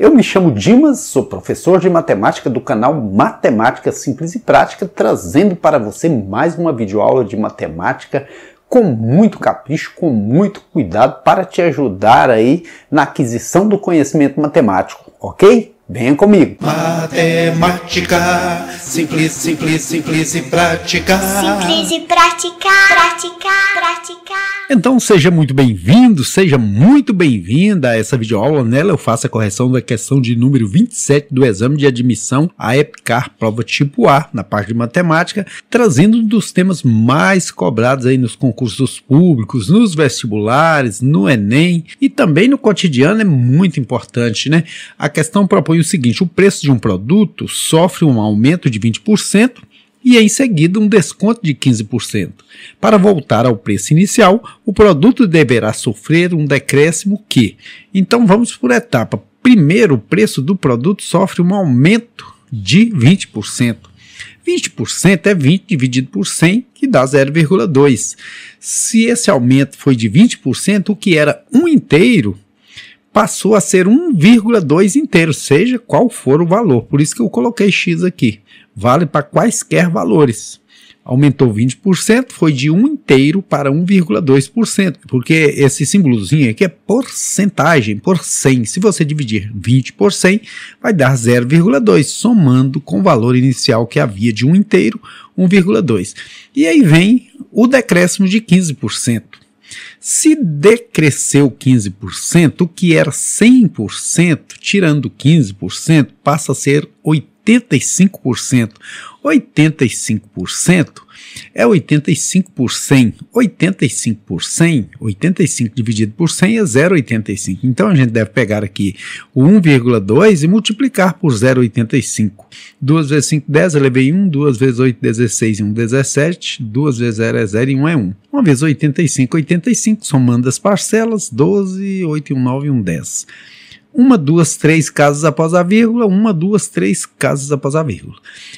Eu me chamo Dimas, sou professor de matemática do canal Matemática Simples e Prática, trazendo para você mais uma videoaula de matemática com muito capricho, com muito cuidado para te ajudar aí na aquisição do conhecimento matemático, ok? Venha comigo. Matemática, simples, simples, simples e prática. Simples e praticar, praticar, praticar. Então seja muito bem-vindo, seja muito bem-vinda a essa videoaula. Nela eu faço a correção da questão de número 27 do exame de admissão à EPCAR prova tipo A, na parte de matemática, trazendo um dos temas mais cobrados aí nos concursos públicos, nos vestibulares, no Enem e também no cotidiano é muito importante, né? A questão propõe o seguinte: o preço de um produto sofre um aumento de 20% e em seguida um desconto de 15%. Para voltar ao preço inicial, o produto deverá sofrer um decréscimo que. Então vamos por etapa. Primeiro, o preço do produto sofre um aumento de 20%. 20% é 20 dividido por 100, que dá 0,2. Se esse aumento foi de 20%, o que era 1 um inteiro passou a ser 1,2 inteiro, seja qual for o valor. Por isso que eu coloquei X aqui. Vale para quaisquer valores. Aumentou 20%, foi de 1 inteiro para 1,2%, porque esse símbolozinho aqui é porcentagem, por 100. Se você dividir 20 por 100, vai dar 0,2, somando com o valor inicial que havia de 1 inteiro, 1,2. E aí vem o decréscimo de 15%. Se decresceu 15%, o que era 100%, tirando 15%, passa a ser 80%. 85%. é 85 por 100. 85 por 100, 85 dividido por 100 é 0,85. Então a gente deve pegar aqui o 1,2 e multiplicar por 0,85. 2 vezes 5, 10, elevei 1. 2 vezes 8, 16 1, 17. 2 vezes 0 é 0 e 1 é 1. 1 vezes 85, 85. Somando as parcelas, 12, 8 1, 9 1, 10 uma, duas, três casas após a vírgula, uma, duas, três casas após a vírgula.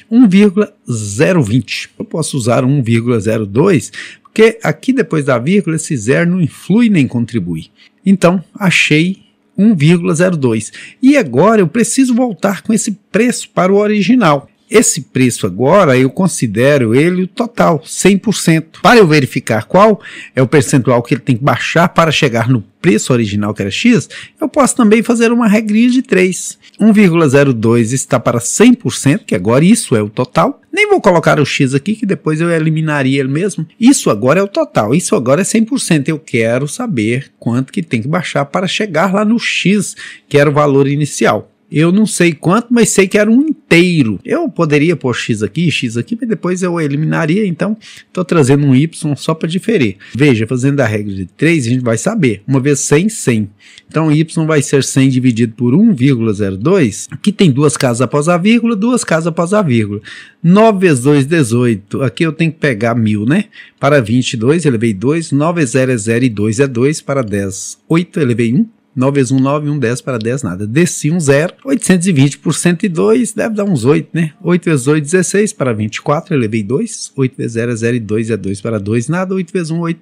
1,020. Eu posso usar 1,02, porque aqui depois da vírgula esse zero não influi nem contribui. Então, achei 1,02. E agora eu preciso voltar com esse preço para o original. Esse preço agora eu considero ele o total, 100%. Para eu verificar qual é o percentual que ele tem que baixar para chegar no preço original que era X, eu posso também fazer uma regrinha de 3. 1,02 está para 100%, que agora isso é o total. Nem vou colocar o X aqui, que depois eu eliminaria ele mesmo. Isso agora é o total, isso agora é 100%. Eu quero saber quanto que tem que baixar para chegar lá no X, que era o valor inicial. Eu não sei quanto, mas sei que era um inteiro. Eu poderia pôr x aqui, x aqui, mas depois eu eliminaria, então estou trazendo um y só para diferir. Veja, fazendo a regra de 3, a gente vai saber. Uma vez 100, 100. Então y vai ser 100 dividido por 1,02, Aqui tem duas casas após a vírgula, duas casas após a vírgula. 9 vezes 2, 18. Aqui eu tenho que pegar 1000, né? Para 22, elevei 2. 9 vezes 0 é 0 e 2 é 2. Para 10, 8, elevei 1 9 vezes 1, 9, 1, 10 para 10, nada. Desci um 0, 820 por 102, deve dar uns 8, né? 8 vezes 8, 16 para 24, elevei 2. 8 vezes 0 é 0 e 2 é 2 para 2, nada. 8 vezes 1, 8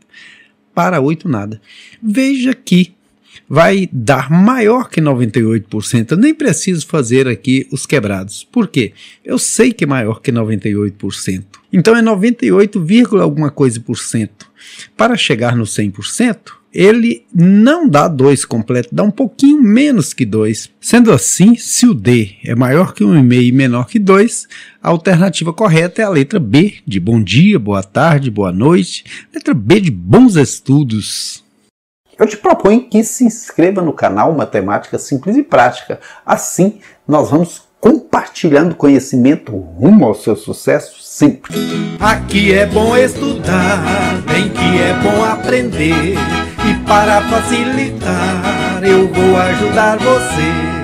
para 8, nada. Veja que vai dar maior que 98%. Eu nem preciso fazer aqui os quebrados. Por quê? Eu sei que é maior que 98%. Então é 98, alguma coisa por cento. Para chegar no 100%, ele não dá 2 completo, dá um pouquinho menos que 2. Sendo assim, se o D é maior que 1,5 um e, e menor que 2, a alternativa correta é a letra B, de bom dia, boa tarde, boa noite. Letra B de bons estudos. Eu te proponho que se inscreva no canal Matemática Simples e Prática. Assim, nós vamos compartilhando conhecimento rumo ao seu sucesso sempre. Aqui é bom estudar, bem que é bom aprender. E para facilitar, eu vou ajudar você